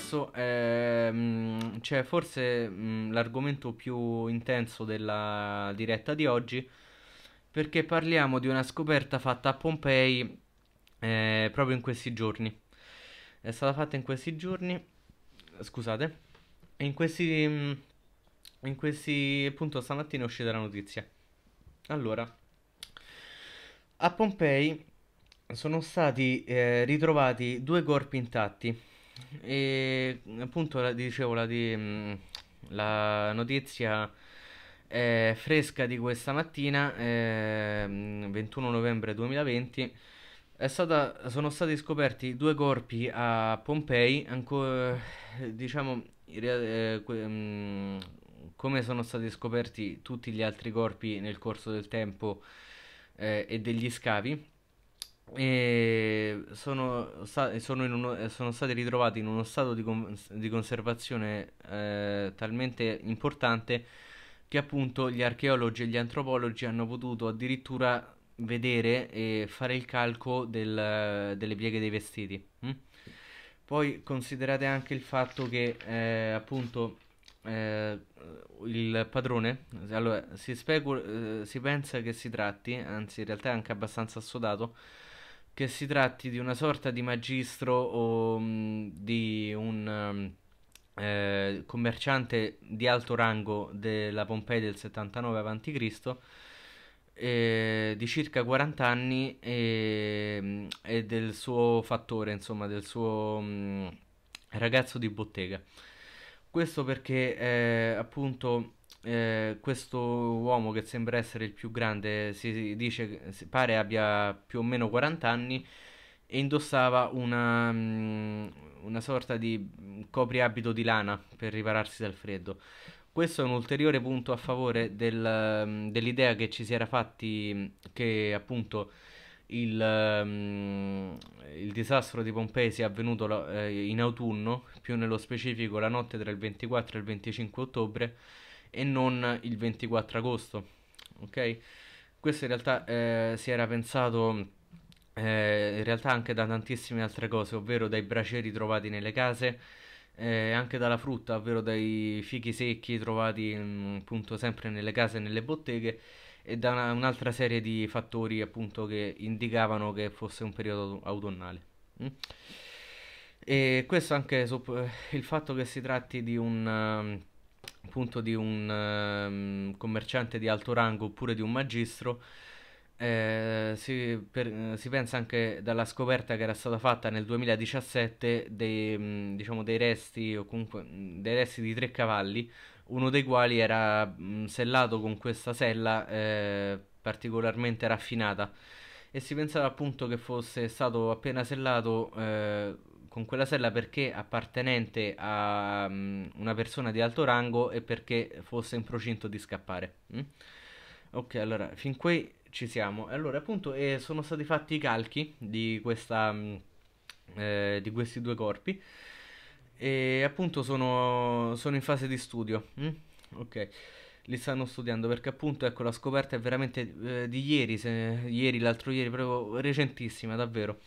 adesso è, ehm, c'è forse mm, l'argomento più intenso della diretta di oggi perché parliamo di una scoperta fatta a Pompei eh, proprio in questi giorni. È stata fatta in questi giorni, scusate, e in questi, mm, in questi appunto stamattina è uscita la notizia. Allora, a Pompei sono stati eh, ritrovati due corpi intatti e appunto la, dicevo la, di, mm, la notizia eh, fresca di questa mattina, mm, eh, 21 novembre 2020. Stata, sono stati scoperti due corpi a Pompei, ancora, diciamo, eh, que, mh, mm, come sono stati scoperti tutti gli altri corpi nel corso del tempo eh, e degli scavi. E sono, sta- sono, uno, eh, sono, stati ritrovati in uno stato di, con- di conservazione eh, talmente importante che appunto gli archeologi e gli antropologi hanno potuto addirittura vedere e fare il calco del, delle pieghe dei vestiti. Hm? Poi considerate anche il fatto che eh, appunto eh, il padrone, allora si, specul- eh, si pensa che si tratti, anzi in realtà è anche abbastanza assodato, che si tratti di una sorta di magistro o mh, mm, di un mh, mm, eh, commerciante di alto rango della Pompei del 79 a.C. Eh, di circa 40 anni e, mm, e, del suo fattore, insomma, del suo mh, ragazzo di bottega. Questo perché eh, appunto eh, questo uomo che sembra essere il più grande, si dice, si pare abbia più o meno 40 anni e indossava una, mm, una sorta di mm, copriabito di lana per ripararsi dal freddo. Questo è un ulteriore punto a favore del, mm, dell'idea che ci si era fatti che appunto il, il, disastro di Pompei sia avvenuto eh, in autunno, più nello specifico la notte tra il 24 e il 25 ottobre, e non il 24 agosto. Ok? Questo in realtà eh, si era pensato eh, in realtà anche da tantissime altre cose, ovvero dai bracieri trovati nelle case. Eh, anche dalla frutta, ovvero dai fichi secchi trovati mh, mm, appunto sempre nelle case e nelle botteghe e da una, un'altra serie di fattori appunto che indicavano che fosse un periodo autunnale. Mm? E questo anche sop- il fatto che si tratti di un appunto di un um, commerciante di alto rango oppure di un magistro, eh, si, per, si, pensa anche dalla scoperta che era stata fatta nel 2017 dei, mm, diciamo, dei resti o comunque mm, dei resti di tre cavalli, uno dei quali era mm, sellato con questa sella eh, particolarmente raffinata e si pensava appunto che fosse stato appena sellato eh, con quella sella perché appartenente a um, una persona di alto rango e perché fosse in procinto di scappare. Mm? Ok, allora, fin qui ci siamo. Allora, appunto, eh, sono stati fatti i calchi di, questa, mm, eh, di questi due corpi e appunto sono, sono in fase di studio. Mm? Ok li stanno studiando perché appunto ecco la scoperta è veramente eh, di ieri, se, ieri l'altro ieri proprio recentissima davvero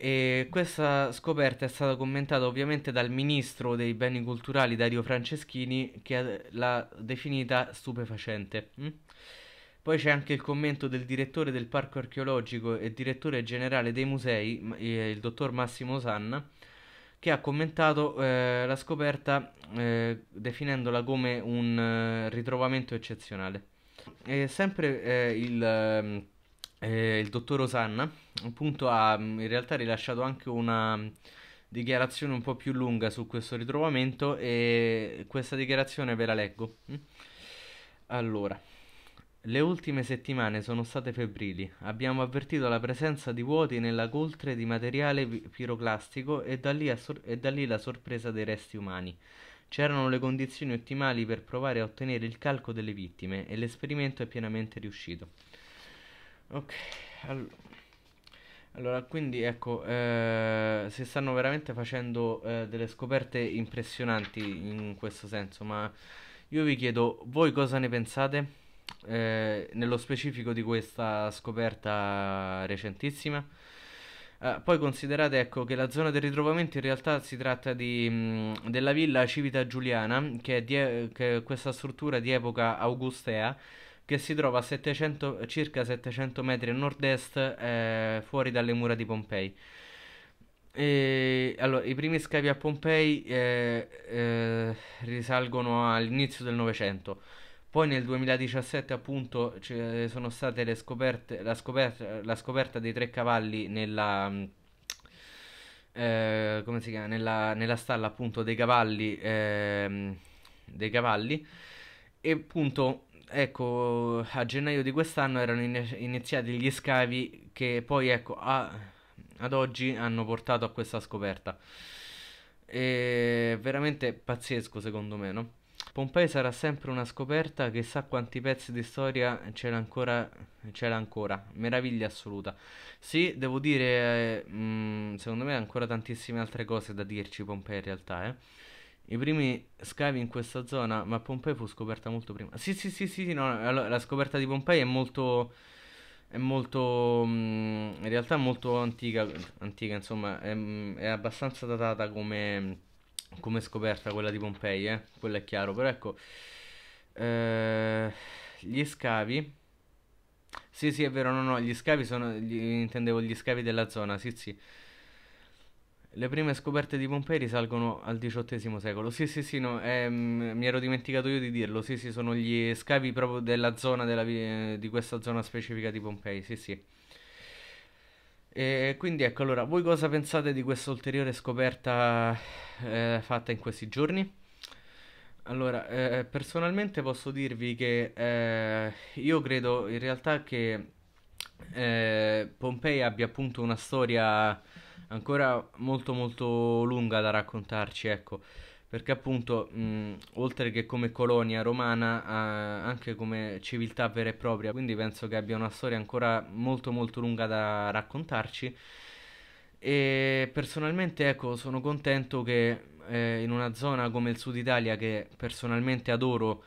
e questa scoperta è stata commentata ovviamente dal ministro dei beni culturali Dario Franceschini che l'ha definita stupefacente. Mm? Poi c'è anche il commento del direttore del parco archeologico e direttore generale dei musei, eh, il dottor Massimo Sanna, che ha commentato eh, la scoperta eh, definendola come un eh, ritrovamento eccezionale. E sempre eh, il ehm, eh, il dottor Osanna, appunto ha mm, in realtà rilasciato anche una mm, dichiarazione un po' più lunga su questo ritrovamento e questa dichiarazione ve la leggo. Mm. Allora, le ultime settimane sono state febbrili. Abbiamo avvertito la presenza di vuoti nella coltre di materiale piroclastico e da lì, sor- e da lì la sorpresa dei resti umani. C'erano le condizioni ottimali per provare a ottenere il calco delle vittime e l'esperimento è pienamente riuscito. Ok, All allora quindi ecco, eh, si stanno veramente facendo eh, delle scoperte impressionanti in questo senso, ma io vi chiedo, voi cosa ne pensate? Eh, nello specifico di questa scoperta recentissima? Uh, poi considerate ecco, che la zona del ritrovamento in realtà si tratta di, mh, della villa Civita Giuliana, che è, che è questa struttura di epoca augustea, che si trova a 700, circa 700 metri a nord-est eh, fuori dalle mura di Pompei. E, allora, I primi scavi a Pompei eh, eh, risalgono all'inizio del Novecento. Poi nel 2017 appunto ci eh, sono state le scoperte, la, scoperta, la scoperta dei tre cavalli nella, eh, come si chiama? Nella, nella stalla appunto dei cavalli, ehm, dei cavalli e appunto ecco, a gennaio di quest'anno erano iniziati gli scavi che poi, ecco, a, ad oggi hanno portato a questa scoperta. È veramente pazzesco secondo me, no? Pompei sarà sempre una scoperta, chissà quanti pezzi di storia ce l'ha ancora, ce ancora. meraviglia assoluta. Sì, devo dire, eh, mh, mm, secondo me ha ancora tantissime altre cose da dirci Pompei in realtà, eh i primi scavi in questa zona, ma Pompei fu scoperta molto prima. Sì, sì, sì, sì, sì no, allora, la scoperta di Pompei è molto, è molto, mh, mm, in realtà molto antica, antica insomma, è, mm, è abbastanza datata come, come, scoperta quella di Pompei, eh? quello è chiaro, però ecco, eh, gli scavi, sì, sì, è vero, no, no, gli scavi sono, gli, intendevo gli scavi della zona, sì, sì. Le prime scoperte di Pompei risalgono al XVIII secolo. Sì, sì, sì, no, ehm, mi ero dimenticato io di dirlo. Sì, sì, sono gli scavi proprio della zona, della, eh, di questa zona specifica di Pompei. Sì, sì. E quindi ecco, allora, voi cosa pensate di questa ulteriore scoperta eh, fatta in questi giorni? Allora, eh, personalmente posso dirvi che eh, io credo in realtà che eh, Pompei abbia appunto una storia ancora molto molto lunga da raccontarci, ecco, perché appunto mh, oltre che come colonia romana eh, anche come civiltà vera e propria, quindi penso che abbia una storia ancora molto molto lunga da raccontarci e personalmente ecco sono contento che eh, in una zona come il sud Italia che personalmente adoro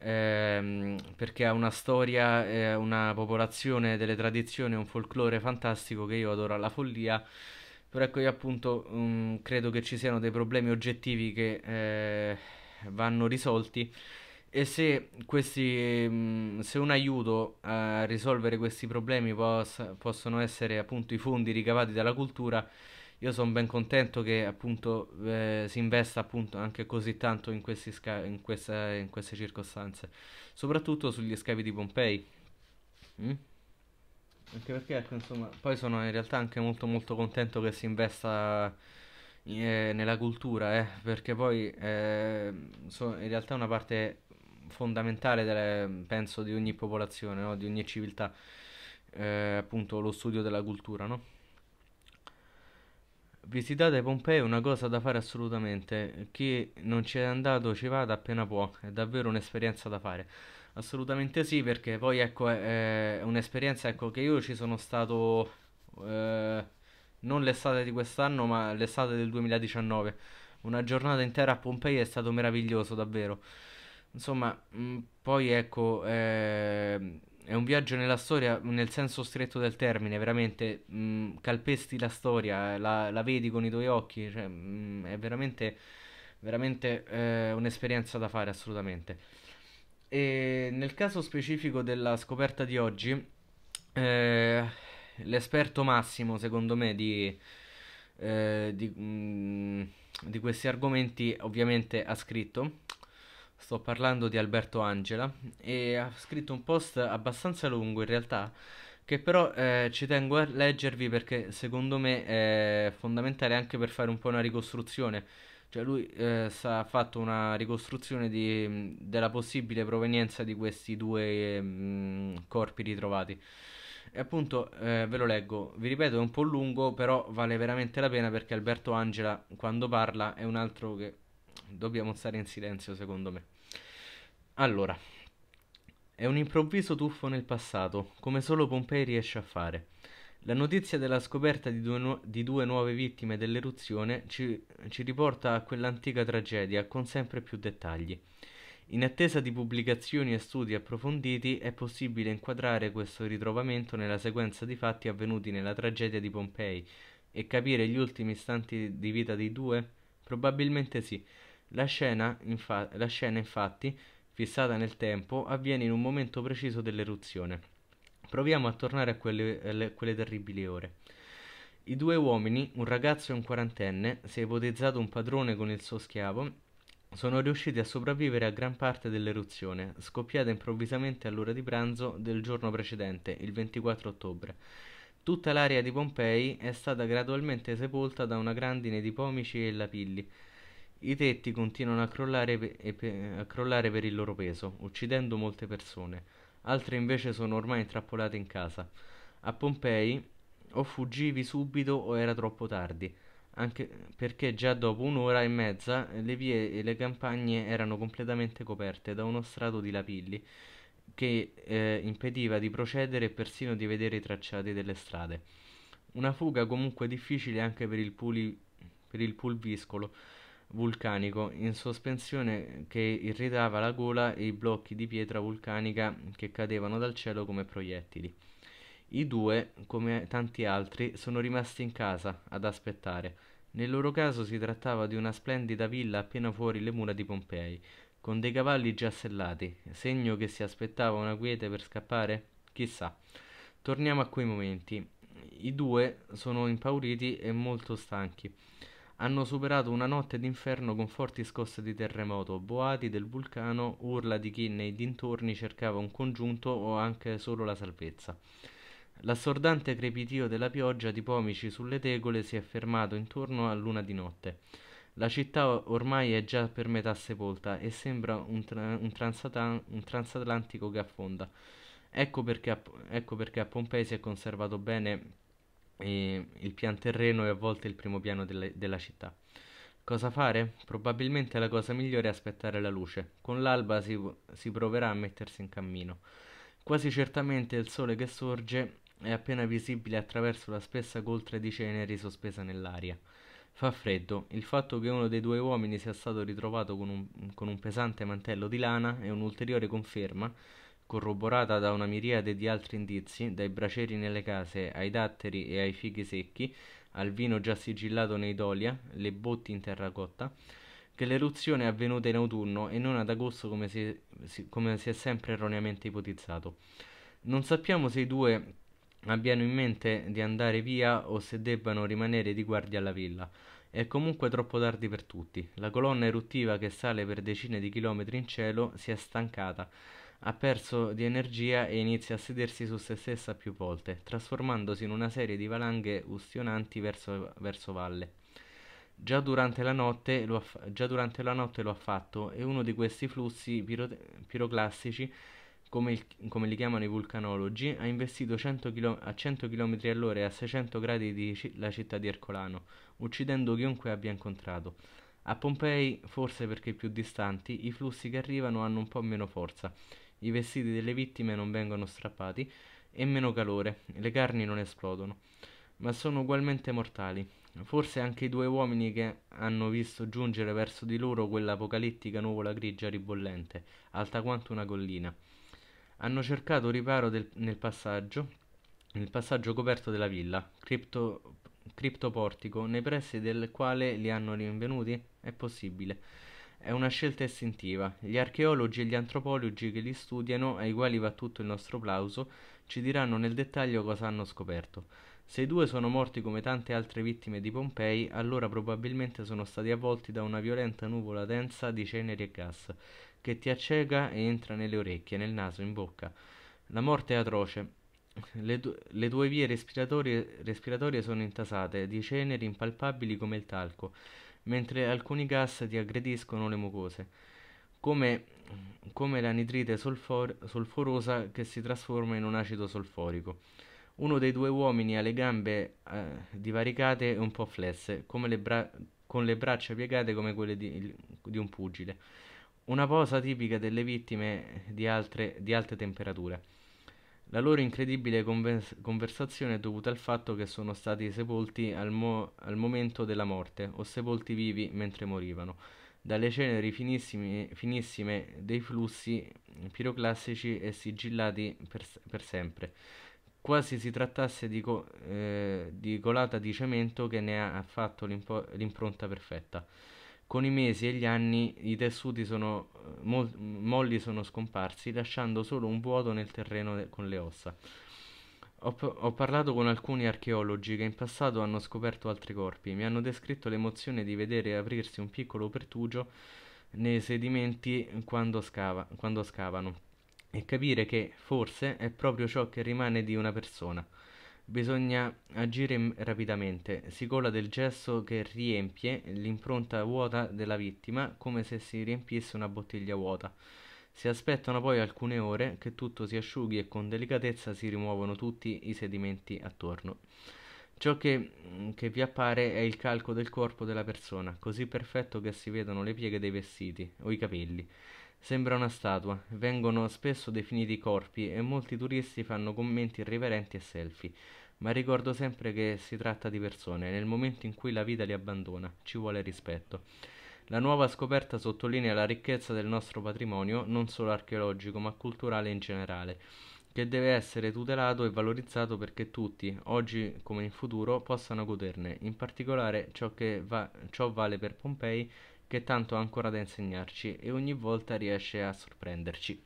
Ehm, perché ha una storia, eh, una popolazione, delle tradizioni, un folklore fantastico che io adoro alla follia. Però ecco io appunto mh, mm, credo che ci siano dei problemi oggettivi che eh, vanno risolti e se, questi, mh, mm, se un aiuto a risolvere questi problemi pos- possono essere appunto i fondi ricavati dalla cultura, io sono ben contento che appunto eh, si investa appunto anche così tanto in, sca- in, questa, in queste circostanze, soprattutto sugli scavi di Pompei. Mm? Anche perché, ecco, insomma, poi sono in realtà anche molto molto contento che si investa eh, nella cultura, eh, perché poi eh, so, in realtà una parte fondamentale, delle, penso, di ogni popolazione, no? di ogni civiltà, eh, appunto lo studio della cultura, no? Visitate Pompei è una cosa da fare assolutamente. Chi non ci è andato ci vada appena può, è davvero un'esperienza da fare. Assolutamente sì, perché poi ecco è, un'esperienza ecco, che io ci sono stato eh, non l'estate di quest'anno, ma l'estate del 2019. Una giornata intera a Pompei è stato meraviglioso, davvero. Insomma, mh, mm, poi ecco, eh, è un viaggio nella storia nel senso stretto del termine, veramente mh, mm, calpesti la storia, la, la, vedi con i tuoi occhi, cioè, mh, mm, è veramente, veramente eh, un'esperienza da fare assolutamente. E nel caso specifico della scoperta di oggi, eh, l'esperto massimo, secondo me, di, eh, di, mh, mm, di, questi argomenti ovviamente ha scritto. Sto parlando di Alberto Angela e ha scritto un post abbastanza lungo in realtà che però eh, ci tengo a leggervi perché secondo me è fondamentale anche per fare un po' una ricostruzione cioè lui eh, ha fatto una ricostruzione di, mm, della possibile provenienza di questi due mh, mm, corpi ritrovati. E appunto eh, ve lo leggo, vi ripeto è un po' lungo, però vale veramente la pena perché Alberto Angela quando parla è un altro che dobbiamo stare in silenzio secondo me. Allora, è un improvviso tuffo nel passato, come solo Pompei riesce a fare. La notizia della scoperta di due, nu- di due nuove vittime dell'eruzione ci, ci riporta a quell'antica tragedia con sempre più dettagli. In attesa di pubblicazioni e studi approfonditi è possibile inquadrare questo ritrovamento nella sequenza di fatti avvenuti nella tragedia di Pompei e capire gli ultimi istanti di vita dei due? Probabilmente sì. La scena, infa- la scena infatti, fissata nel tempo, avviene in un momento preciso dell'eruzione. Proviamo a tornare a quelle, a quelle terribili ore. I due uomini, un ragazzo e un quarantenne, si è ipotizzato un padrone con il suo schiavo, sono riusciti a sopravvivere a gran parte dell'eruzione, scoppiata improvvisamente all'ora di pranzo del giorno precedente, il 24 ottobre. Tutta l'area di Pompei è stata gradualmente sepolta da una grandine di pomici e lapilli. I tetti continuano a crollare, pe- pe- a crollare per il loro peso, uccidendo molte persone altre invece sono ormai intrappolate in casa. A Pompei o fuggivi subito o era troppo tardi, anche perché già dopo un'ora e mezza le vie e le campagne erano completamente coperte da uno strato di lapilli che eh, impediva di procedere e persino di vedere i tracciati delle strade. Una fuga comunque difficile anche per il, puli, per il pulviscolo, vulcanico in sospensione che irritava la gola e i blocchi di pietra vulcanica che cadevano dal cielo come proiettili. I due, come tanti altri, sono rimasti in casa ad aspettare. Nel loro caso si trattava di una splendida villa appena fuori le mura di Pompei, con dei cavalli già sellati, segno che si aspettava una quiete per scappare? Chissà. Torniamo a quei momenti. I due sono impauriti e molto stanchi hanno superato una notte d'inferno con forti scosse di terremoto, boati del vulcano, urla di chi nei dintorni cercava un congiunto o anche solo la salvezza. L'assordante crepitio della pioggia di pomici sulle tegole si è fermato intorno a luna di notte. La città ormai è già per metà sepolta e sembra un, tra- un, transatan- un transatlantico che affonda. Ecco perché, a- ecco perché a Pompei si è conservato bene il pian terreno e a volte il primo piano delle, della città. Cosa fare? Probabilmente la cosa migliore è aspettare la luce. Con l'alba si, si proverà a mettersi in cammino. Quasi certamente il sole che sorge è appena visibile attraverso la spessa coltre di ceneri sospesa nell'aria. Fa freddo, il fatto che uno dei due uomini sia stato ritrovato con un, con un pesante mantello di lana è un'ulteriore conferma corroborata da una miriade di altri indizi, dai braceri nelle case, ai datteri e ai fichi secchi, al vino già sigillato nei dolia, le botti in terracotta, che l'eruzione è avvenuta in autunno e non ad agosto come si, come si è sempre erroneamente ipotizzato. Non sappiamo se i due abbiano in mente di andare via o se debbano rimanere di guardia alla villa. È comunque troppo tardi per tutti. La colonna eruttiva che sale per decine di chilometri in cielo si è stancata ha perso di energia e inizia a sedersi su se stessa più volte, trasformandosi in una serie di valanghe ustionanti verso, verso valle. Già durante, aff- già durante, la notte lo ha fatto e uno di questi flussi piro- piroclastici, come, il- come, li chiamano i vulcanologi, ha investito 100 kilo- a 100 km all'ora e a 600 gradi c- la città di Ercolano, uccidendo chiunque abbia incontrato. A Pompei, forse perché più distanti, i flussi che arrivano hanno un po' meno forza i vestiti delle vittime non vengono strappati e meno calore, le carni non esplodono, ma sono ugualmente mortali. Forse anche i due uomini che hanno visto giungere verso di loro quell'apocalittica nuvola grigia ribollente, alta quanto una collina. Hanno cercato riparo del, nel passaggio, nel passaggio coperto della villa, cripto, criptoportico, nei pressi del quale li hanno rinvenuti? È possibile. È una scelta istintiva. Gli archeologi e gli antropologi che li studiano, ai quali va tutto il nostro plauso, ci diranno nel dettaglio cosa hanno scoperto. Se i due sono morti come tante altre vittime di Pompei, allora probabilmente sono stati avvolti da una violenta nuvola densa di ceneri e gas, che ti accega e entra nelle orecchie, nel naso, in bocca. La morte è atroce. Le, tu- le tue vie respiratorie, respiratorie sono intasate di ceneri impalpabili come il talco mentre alcuni gas ti aggrediscono le mucose, come, come nitrite solfor- solforosa che si trasforma in un acido solforico. Uno dei due uomini ha le gambe eh, divaricate e un po' flesse, le bra- con le braccia piegate come quelle di, di un pugile una posa tipica delle vittime di, altre, di alte temperature. La loro incredibile convers- conversazione è dovuta al fatto che sono stati sepolti al, mo- al momento della morte o sepolti vivi mentre morivano dalle ceneri finissime, dei flussi piroclastici e sigillati per, per sempre, quasi si trattasse di, co, eh, di colata di cemento che ne ha fatto l'impronta perfetta. Con i mesi e gli anni i tessuti sono, eh, mol- molli sono scomparsi, lasciando solo un vuoto nel terreno de- con le ossa. Ho, p- ho, parlato con alcuni archeologi che in passato hanno scoperto altri corpi. Mi hanno descritto l'emozione di vedere aprirsi un piccolo pertugio nei sedimenti quando, scava- quando scavano e capire che forse è proprio ciò che rimane di una persona. Bisogna agire rapidamente, si cola del gesso che riempie l'impronta vuota della vittima come se si riempisse una bottiglia vuota. Si aspettano poi alcune ore che tutto si asciughi e con delicatezza si rimuovono tutti i sedimenti attorno. Ciò che, che, vi appare è il calco del corpo della persona, così perfetto che si vedono le pieghe dei vestiti o i capelli. Sembra una statua, vengono spesso definiti corpi e molti turisti fanno commenti irriverenti e selfie, ma ricordo sempre che si tratta di persone, nel momento in cui la vita li abbandona ci vuole rispetto. La nuova scoperta sottolinea la ricchezza del nostro patrimonio, non solo archeologico, ma culturale in generale, che deve essere tutelato e valorizzato perché tutti, oggi come in futuro, possano goderne, in particolare ciò che va- ciò vale per Pompei che tanto ha ancora da insegnarci e ogni volta riesce a sorprenderci.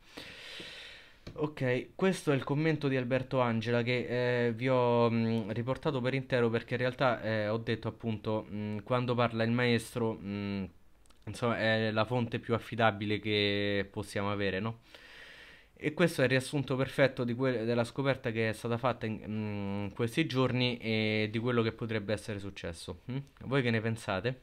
Ok, questo è il commento di Alberto Angela che eh, vi ho mh, mm, riportato per intero perché in realtà eh, ho detto appunto mh, mm, quando parla il maestro mh, mm, insomma è la fonte più affidabile che possiamo avere, no? E questo è il riassunto perfetto que- della scoperta che è stata fatta in, in, questi giorni e di quello che potrebbe essere successo. Mm? Voi che ne pensate?